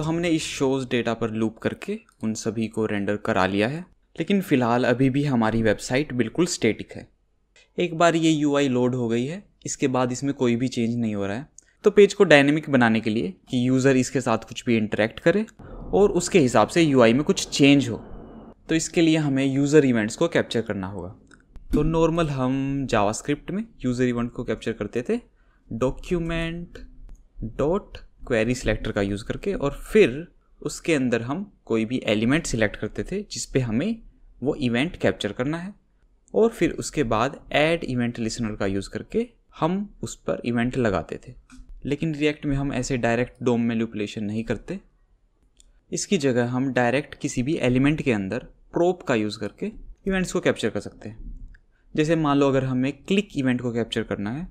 तो हमने इस शोज़ डेटा पर लूप करके उन सभी को रेंडर करा लिया है लेकिन फ़िलहाल अभी भी हमारी वेबसाइट बिल्कुल स्टेटिक है एक बार ये यू लोड हो गई है इसके बाद इसमें कोई भी चेंज नहीं हो रहा है तो पेज को डायनेमिक बनाने के लिए कि यूज़र इसके साथ कुछ भी इंटरेक्ट करे और उसके हिसाब से यू में कुछ चेंज हो तो इसके लिए हमें यूज़र इवेंट्स को कैप्चर करना होगा तो नॉर्मल हम जावास्क्रिप्ट में यूज़र इवेंट को कैप्चर करते थे डॉक्यूमेंट डॉट क्वेरी सिलेक्टर का यूज़ करके और फिर उसके अंदर हम कोई भी एलिमेंट सिलेक्ट करते थे जिस पे हमें वो इवेंट कैप्चर करना है और फिर उसके बाद ऐड इवेंट लिसनर का यूज़ करके हम उस पर इवेंट लगाते थे लेकिन रिएक्ट में हम ऐसे डायरेक्ट डोम मैनिपुलेशन नहीं करते इसकी जगह हम डायरेक्ट किसी भी एलिमेंट के अंदर प्रोप का यूज़ करके इवेंट्स को कैप्चर कर सकते हैं जैसे मान लो अगर हमें क्लिक इवेंट को कैप्चर करना है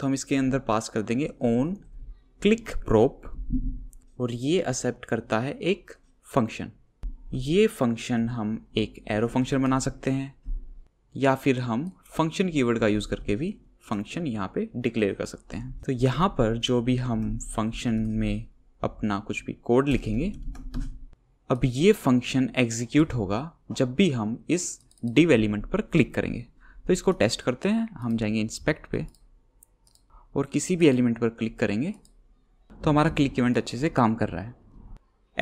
तो हम इसके अंदर पास कर देंगे ओन क्लिक प्रोप और ये एक्सेप्ट करता है एक फंक्शन ये फंक्शन हम एक एरो फंक्शन बना सकते हैं या फिर हम फंक्शन कीवर्ड का यूज़ करके भी फंक्शन यहाँ पे डिक्लेयर कर सकते हैं तो यहाँ पर जो भी हम फंक्शन में अपना कुछ भी कोड लिखेंगे अब ये फंक्शन एग्जीक्यूट होगा जब भी हम इस डिव एलिमेंट पर क्लिक करेंगे तो इसको टेस्ट करते हैं हम जाएंगे इंस्पेक्ट पे और किसी भी एलिमेंट पर क्लिक करेंगे तो हमारा क्लिक इवेंट अच्छे से काम कर रहा है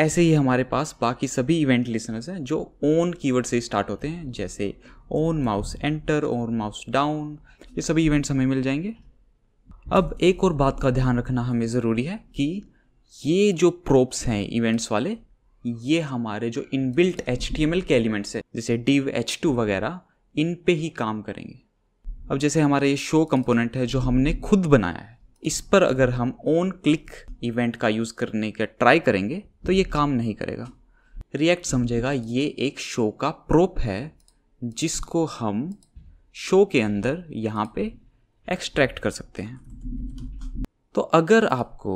ऐसे ही हमारे पास बाकी सभी इवेंट लिसनर्स हैं जो ओन कीवर्ड से स्टार्ट होते हैं जैसे on mouse enter on mouse down ये सभी इवेंट्स हमें मिल जाएंगे अब एक और बात का ध्यान रखना हमें ज़रूरी है कि ये जो प्रोप्स हैं इवेंट्स वाले ये हमारे जो इनबिल्ट एच के एलिमेंट्स हैं जैसे डिव एच वगैरह इन पे ही काम करेंगे अब जैसे हमारा ये शो कंपोनेंट है जो हमने खुद बनाया है इस पर अगर हम ओन क्लिक इवेंट का यूज़ करने का ट्राई करेंगे तो ये काम नहीं करेगा रिएक्ट समझेगा ये एक शो का प्रोप है जिसको हम शो के अंदर यहाँ पे एक्सट्रैक्ट कर सकते हैं तो अगर आपको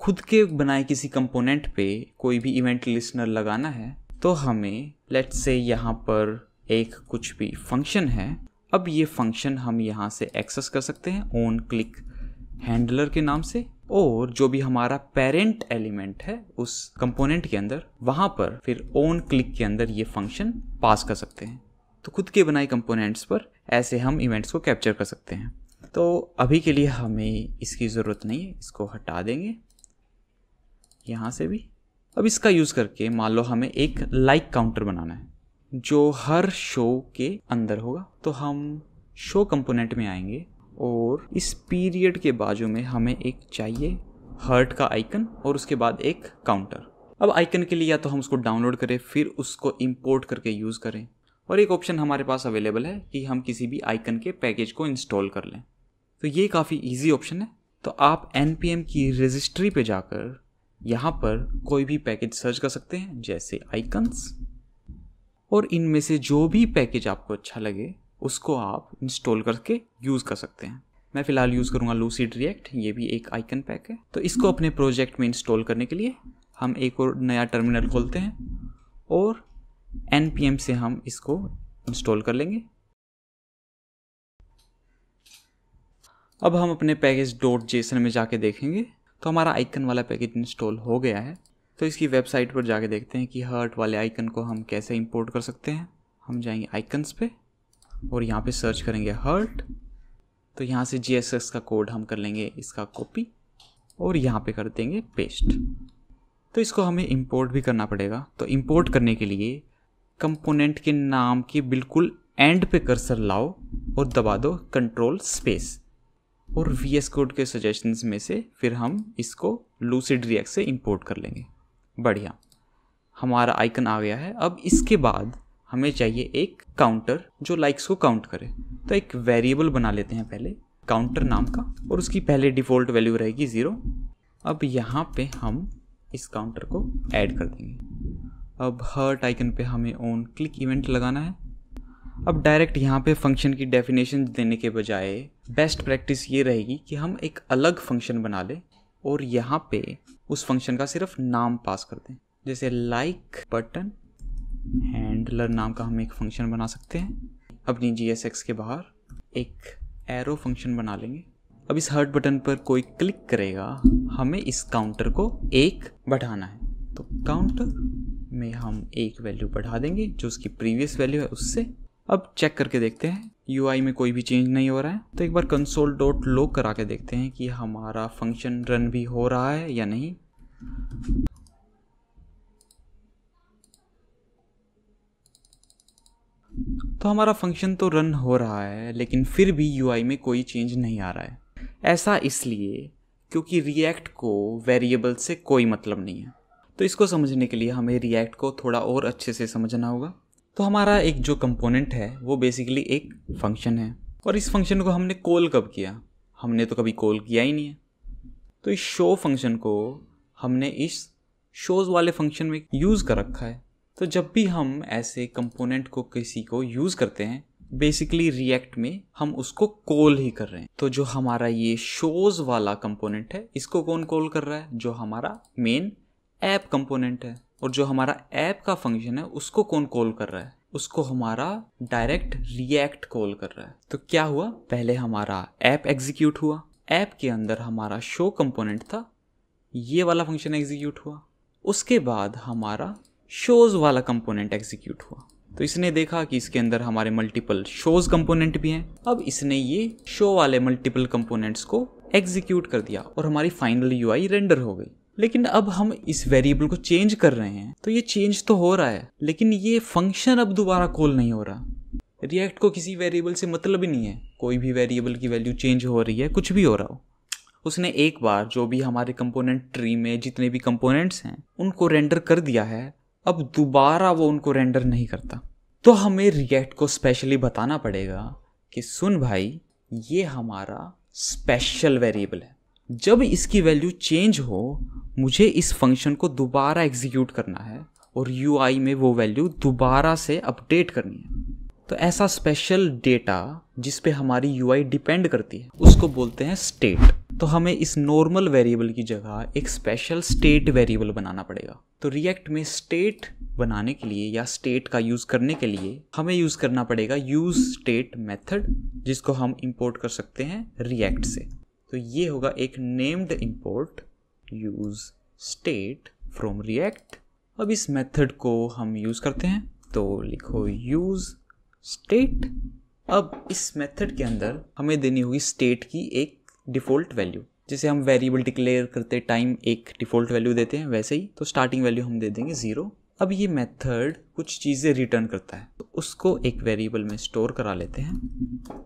खुद के बनाए किसी कंपोनेंट पे कोई भी इवेंट लिसनर लगाना है तो हमें लेट्स से यहाँ पर एक कुछ भी फंक्शन है अब ये फंक्शन हम यहाँ से एक्सेस कर सकते हैं ओन क्लिक हैंडलर के नाम से और जो भी हमारा पेरेंट एलिमेंट है उस कंपोनेंट के अंदर वहाँ पर फिर ओन क्लिक के अंदर ये फंक्शन पास कर सकते हैं तो खुद के बनाए कंपोनेंट्स पर ऐसे हम इवेंट्स को कैप्चर कर सकते हैं तो अभी के लिए हमें इसकी ज़रूरत नहीं है इसको हटा देंगे यहाँ से भी अब इसका यूज़ करके मान लो हमें एक लाइक काउंटर बनाना है जो हर शो के अंदर होगा तो हम शो कंपोनेंट में आएंगे और इस पीरियड के बाजू में हमें एक चाहिए हर्ट का आइकन और उसके बाद एक काउंटर अब आइकन के लिए या तो हम उसको डाउनलोड करें फिर उसको इम्पोर्ट करके यूज़ करें और एक ऑप्शन हमारे पास अवेलेबल है कि हम किसी भी आइकन के पैकेज को इंस्टॉल कर लें तो ये काफ़ी ईजी ऑप्शन है तो आप एन की रजिस्ट्री पे जाकर यहाँ पर कोई भी पैकेज सर्च कर सकते हैं जैसे आइकन्स और इनमें से जो भी पैकेज आपको अच्छा लगे उसको आप इंस्टॉल करके यूज़ कर सकते हैं मैं फ़िलहाल यूज़ करूँगा लूसीड रिएक्ट ये भी एक आइकन पैक है तो इसको अपने प्रोजेक्ट में इंस्टॉल करने के लिए हम एक और नया टर्मिनल खोलते हैं और एन से हम इसको इंस्टॉल कर लेंगे अब हम अपने पैकेज डॉट जेसन में जाके देखेंगे तो हमारा आइकन वाला पैकेज इंस्टॉल हो गया है तो इसकी वेबसाइट पर जाके देखते हैं कि हर्ट वाले आइकन को हम कैसे इंपोर्ट कर सकते हैं हम जाएंगे आइकन्स पे और यहाँ पे सर्च करेंगे हर्ट तो यहाँ से जी का कोड हम कर लेंगे इसका कॉपी और यहाँ पे कर देंगे पेस्ट तो इसको हमें इंपोर्ट भी करना पड़ेगा तो इंपोर्ट करने के लिए कंपोनेंट के नाम के बिल्कुल एंड पे कर्सर लाओ और दबा दो कंट्रोल स्पेस और वी एस कोड के सजेशंस में से फिर हम इसको लूसिड रिएक्ट से इंपोर्ट कर लेंगे बढ़िया हमारा आइकन आ गया है अब इसके बाद हमें चाहिए एक काउंटर जो लाइक्स को काउंट करे तो एक वेरिएबल बना लेते हैं पहले काउंटर नाम का और उसकी पहले डिफ़ॉल्ट वैल्यू रहेगी ज़ीरो अब यहाँ पे हम इस काउंटर को ऐड कर देंगे अब हर्ट आइकन पे हमें ऑन क्लिक इवेंट लगाना है अब डायरेक्ट यहाँ पे फंक्शन की डेफिनेशन देने के बजाय बेस्ट प्रैक्टिस ये रहेगी कि हम एक अलग फंक्शन बना लें और यहाँ पे उस फंक्शन का सिर्फ नाम पास कर दें जैसे लाइक बटन हैंडलर नाम का हम एक फंक्शन बना सकते हैं अपनी जी के बाहर एक एरो फंक्शन बना लेंगे अब इस हर्ट बटन पर कोई क्लिक करेगा हमें इस काउंटर को एक बढ़ाना है तो काउंटर में हम एक वैल्यू बढ़ा देंगे जो उसकी प्रीवियस वैल्यू है उससे अब चेक करके देखते हैं यू में कोई भी चेंज नहीं हो रहा है तो एक बार कंसोल डॉट लो करा के देखते हैं कि हमारा फंक्शन रन भी हो रहा है या नहीं तो हमारा फंक्शन तो रन हो रहा है लेकिन फिर भी यू में कोई चेंज नहीं आ रहा है ऐसा इसलिए क्योंकि रिएक्ट को वेरिएबल से कोई मतलब नहीं है तो इसको समझने के लिए हमें रिएक्ट को थोड़ा और अच्छे से समझना होगा तो हमारा एक जो कंपोनेंट है वो बेसिकली एक फंक्शन है और इस फंक्शन को हमने कॉल कब किया हमने तो कभी कॉल किया ही नहीं है तो इस शो फंक्शन को हमने इस शोज़ वाले फंक्शन में यूज़ कर रखा है तो जब भी हम ऐसे कंपोनेंट को किसी को यूज़ करते हैं बेसिकली रिएक्ट में हम उसको कॉल ही कर रहे हैं तो जो हमारा ये शोज वाला कंपोनेंट है इसको कौन कॉल कर रहा है जो हमारा मेन ऐप कंपोनेंट है और जो हमारा ऐप का फंक्शन है उसको कौन कॉल कर रहा है उसको हमारा डायरेक्ट रिएक्ट कॉल कर रहा है तो क्या हुआ पहले हमारा ऐप एग्जीक्यूट हुआ ऐप के अंदर हमारा शो कंपोनेंट था ये वाला फंक्शन एग्जीक्यूट हुआ उसके बाद हमारा शोज़ वाला कंपोनेंट एग्जीक्यूट हुआ तो इसने देखा कि इसके अंदर हमारे मल्टीपल शोज कंपोनेंट भी हैं अब इसने ये शो वाले मल्टीपल कंपोनेंट्स को एग्जीक्यूट कर दिया और हमारी फाइनल यू रेंडर हो गई लेकिन अब हम इस वेरिएबल को चेंज कर रहे हैं तो ये चेंज तो हो रहा है लेकिन ये फंक्शन अब दोबारा कॉल नहीं हो रहा रिएक्ट को किसी वेरिएबल से मतलब ही नहीं है कोई भी वेरिएबल की वैल्यू चेंज हो रही है कुछ भी हो रहा हो उसने एक बार जो भी हमारे कंपोनेंट ट्री में जितने भी कंपोनेंट्स हैं उनको रेंडर कर दिया है अब दोबारा वो उनको रेंडर नहीं करता तो हमें रिएक्ट को स्पेशली बताना पड़ेगा कि सुन भाई ये हमारा स्पेशल वेरिएबल है जब इसकी वैल्यू चेंज हो मुझे इस फंक्शन को दोबारा एग्जीक्यूट करना है और यू में वो वैल्यू दोबारा से अपडेट करनी है तो ऐसा स्पेशल डेटा जिस पे हमारी यू डिपेंड करती है उसको बोलते हैं स्टेट तो हमें इस नॉर्मल वेरिएबल की जगह एक स्पेशल स्टेट वेरिएबल बनाना पड़ेगा तो रिएक्ट में स्टेट बनाने के लिए या स्टेट का यूज़ करने के लिए हमें यूज़ करना पड़ेगा यूज़ स्टेट मेथड जिसको हम इंपोर्ट कर सकते हैं रिएक्ट से तो ये होगा एक named import use state from React अब इस मेथड को हम यूज़ करते हैं तो लिखो यूज़ स्टेट अब इस मेथड के अंदर हमें देनी होगी स्टेट की एक डिफ़ॉल्ट वैल्यू जैसे हम वेरिएबल डिक्लेयर करते टाइम एक डिफ़ॉल्ट वैल्यू देते हैं वैसे ही तो स्टार्टिंग वैल्यू हम दे देंगे ज़ीरो अब ये मेथड कुछ चीज़ें रिटर्न करता है तो उसको एक वेरिएबल में स्टोर करा लेते हैं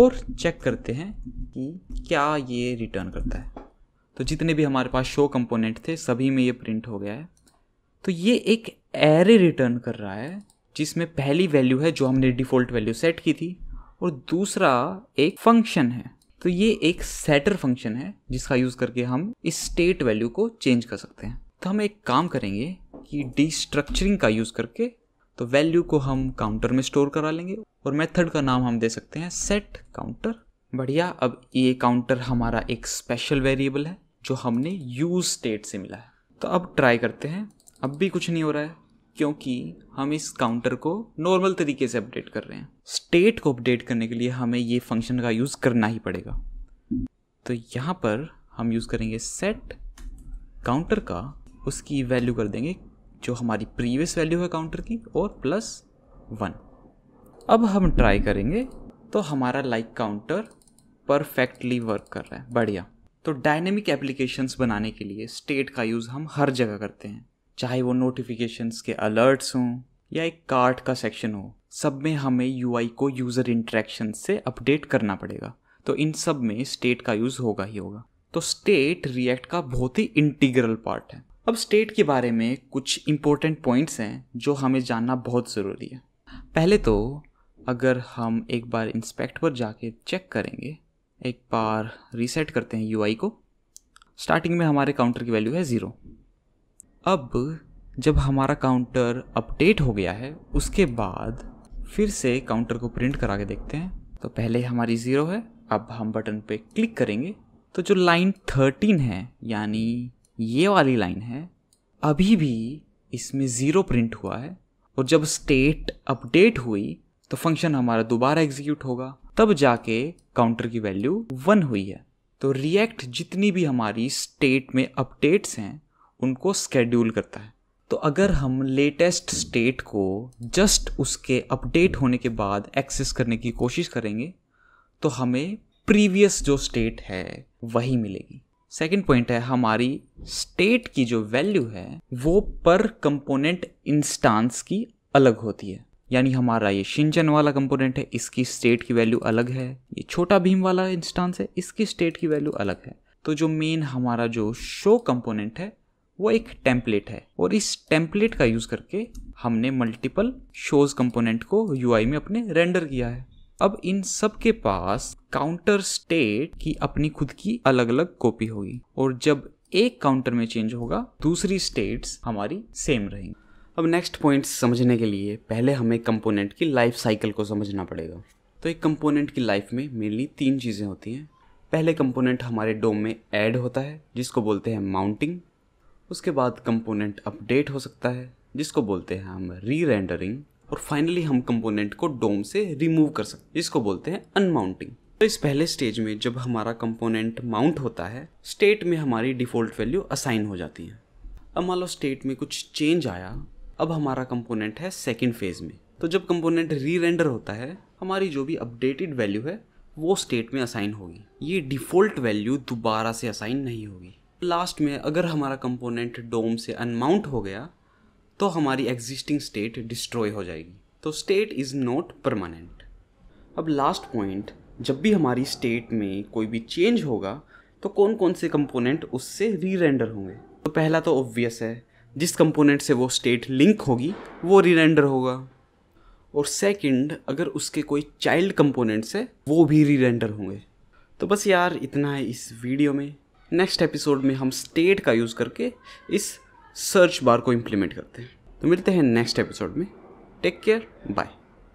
और चेक करते हैं कि क्या ये रिटर्न करता है तो जितने भी हमारे पास शो कंपोनेंट थे सभी में ये प्रिंट हो गया है तो ये एक एरे रिटर्न कर रहा है जिसमें पहली वैल्यू है जो हमने डिफ़ॉल्ट वैल्यू सेट की थी और दूसरा एक फंक्शन है तो ये एक सेटर फंक्शन है जिसका यूज़ करके हम इस स्टेट वैल्यू को चेंज कर सकते हैं तो हम एक काम करेंगे कि डिस्ट्रक्चरिंग का यूज़ करके तो वैल्यू को हम काउंटर में स्टोर करा लेंगे और मेथड का नाम हम दे सकते हैं सेट काउंटर बढ़िया अब ये काउंटर हमारा एक स्पेशल वेरिएबल है जो हमने यूज स्टेट से मिला है तो अब ट्राई करते हैं अब भी कुछ नहीं हो रहा है क्योंकि हम इस काउंटर को नॉर्मल तरीके से अपडेट कर रहे हैं स्टेट को अपडेट करने के लिए हमें ये फंक्शन का यूज़ करना ही पड़ेगा तो यहाँ पर हम यूज़ करेंगे सेट काउंटर का उसकी वैल्यू कर देंगे जो हमारी प्रीवियस वैल्यू है काउंटर की और प्लस वन अब हम ट्राई करेंगे तो हमारा लाइक काउंटर परफेक्टली वर्क कर रहा है बढ़िया तो डायनेमिक एप्लीकेशंस बनाने के लिए स्टेट का यूज़ हम हर जगह करते हैं चाहे वो नोटिफिकेशंस के अलर्ट्स हों या एक कार्ट का सेक्शन हो सब में हमें यू को यूज़र इंट्रैक्शन से अपडेट करना पड़ेगा तो इन सब में स्टेट का यूज़ होगा ही होगा तो स्टेट रिएक्ट का बहुत ही इंटीग्रल पार्ट है अब स्टेट के बारे में कुछ इंपॉर्टेंट पॉइंट्स हैं जो हमें जानना बहुत ज़रूरी है पहले तो अगर हम एक बार इंस्पेक्ट पर जाके चेक करेंगे एक बार रीसेट करते हैं यू को स्टार्टिंग में हमारे काउंटर की वैल्यू है ज़ीरो अब जब हमारा काउंटर अपडेट हो गया है उसके बाद फिर से काउंटर को प्रिंट करा के देखते हैं तो पहले हमारी ज़ीरो है अब हम बटन पे क्लिक करेंगे तो जो लाइन थर्टीन है यानी ये वाली लाइन है अभी भी इसमें ज़ीरो प्रिंट हुआ है और जब स्टेट अपडेट हुई तो फंक्शन हमारा दोबारा एग्जीक्यूट होगा तब जाके काउंटर की वैल्यू वन हुई है तो रिएक्ट जितनी भी हमारी स्टेट में अपडेट्स हैं उनको स्केड्यूल करता है तो अगर हम लेटेस्ट स्टेट को जस्ट उसके अपडेट होने के बाद एक्सेस करने की कोशिश करेंगे तो हमें प्रीवियस जो स्टेट है वही मिलेगी सेकंड पॉइंट है हमारी स्टेट की जो वैल्यू है वो पर कंपोनेंट इंस्टांस की अलग होती है यानी हमारा ये शिंजन वाला कंपोनेंट है इसकी स्टेट की वैल्यू अलग है ये छोटा भीम वाला इंस्टांस है इसकी स्टेट की वैल्यू अलग है तो जो मेन हमारा जो शो कंपोनेंट है वो एक टेम्पलेट है और इस टेम्पलेट का यूज करके हमने मल्टीपल शोज कंपोनेंट को यूआई में अपने रेंडर किया है अब इन सब के पास काउंटर स्टेट की अपनी खुद की अलग अलग कॉपी होगी और जब एक काउंटर में चेंज होगा दूसरी स्टेट्स हमारी सेम रहेंगी अब नेक्स्ट पॉइंट समझने के लिए पहले हमें कंपोनेंट की लाइफ साइकिल को समझना पड़ेगा तो एक कंपोनेंट की लाइफ में मेनली तीन चीज़ें होती हैं पहले कंपोनेंट हमारे डोम में ऐड होता है जिसको बोलते हैं माउंटिंग उसके बाद कंपोनेंट अपडेट हो सकता है जिसको बोलते हैं हम री रेंडरिंग और फाइनली हम कंपोनेंट को डोम से रिमूव कर सकते हैं जिसको बोलते हैं अनमाउंटिंग तो इस पहले स्टेज में जब हमारा कंपोनेंट माउंट होता है स्टेट में हमारी डिफ़ॉल्ट वैल्यू असाइन हो जाती है अब मान लो स्टेट में कुछ चेंज आया अब हमारा कंपोनेंट है सेकेंड फेज में तो जब कंपोनेंट री रेंडर होता है हमारी जो भी अपडेटेड वैल्यू है वो स्टेट में असाइन होगी ये डिफ़ॉल्ट वैल्यू दोबारा से असाइन नहीं होगी लास्ट में अगर हमारा कंपोनेंट डोम से अनमाउंट हो गया तो हमारी एग्जिस्टिंग स्टेट डिस्ट्रॉय हो जाएगी तो स्टेट इज़ नॉट परमानेंट अब लास्ट पॉइंट जब भी हमारी स्टेट में कोई भी चेंज होगा तो कौन कौन से कंपोनेंट उससे री रेंडर होंगे तो पहला तो ऑब्वियस है जिस कंपोनेंट से वो स्टेट लिंक होगी वो रीरेंडर होगा और सेकंड अगर उसके कोई चाइल्ड कंपोनेंट्स है वो भी री रेंडर होंगे तो बस यार इतना है इस वीडियो में नेक्स्ट एपिसोड में हम स्टेट का यूज़ करके इस सर्च बार को इम्प्लीमेंट करते हैं तो मिलते हैं नेक्स्ट एपिसोड में टेक केयर बाय